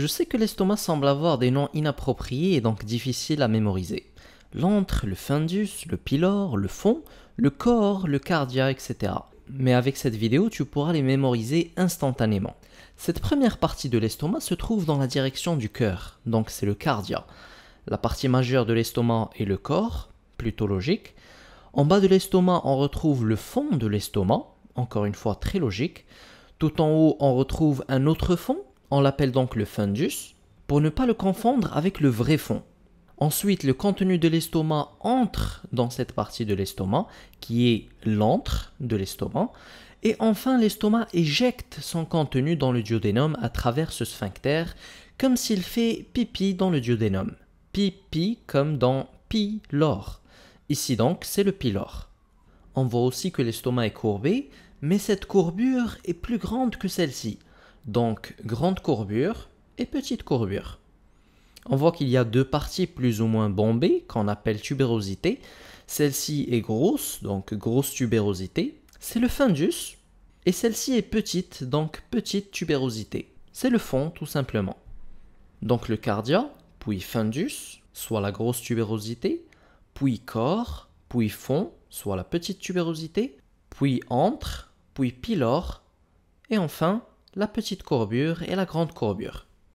Je sais que l'estomac semble avoir des noms inappropriés et donc difficiles à mémoriser. L'antre, le fundus, le pylore, le fond, le corps, le cardia, etc. Mais avec cette vidéo, tu pourras les mémoriser instantanément. Cette première partie de l'estomac se trouve dans la direction du cœur, donc c'est le cardia. La partie majeure de l'estomac est le corps, plutôt logique. En bas de l'estomac, on retrouve le fond de l'estomac, encore une fois très logique. Tout en haut, on retrouve un autre fond, on l'appelle donc le fundus pour ne pas le confondre avec le vrai fond. Ensuite, le contenu de l'estomac entre dans cette partie de l'estomac qui est l'antre de l'estomac. Et enfin, l'estomac éjecte son contenu dans le duodénum à travers ce sphincter, comme s'il fait pipi dans le duodénum. Pipi comme dans pylore. Ici donc, c'est le pylore. On voit aussi que l'estomac est courbé, mais cette courbure est plus grande que celle-ci. Donc grande courbure et petite courbure. On voit qu'il y a deux parties plus ou moins bombées qu'on appelle tubérosité. Celle-ci est grosse, donc grosse tubérosité. C'est le fundus. Et celle-ci est petite, donc petite tubérosité. C'est le fond tout simplement. Donc le cardia, puis fundus, soit la grosse tubérosité, puis corps, puis fond, soit la petite tubérosité, puis entre, puis pylore, et enfin la petite courbure et la grande courbure.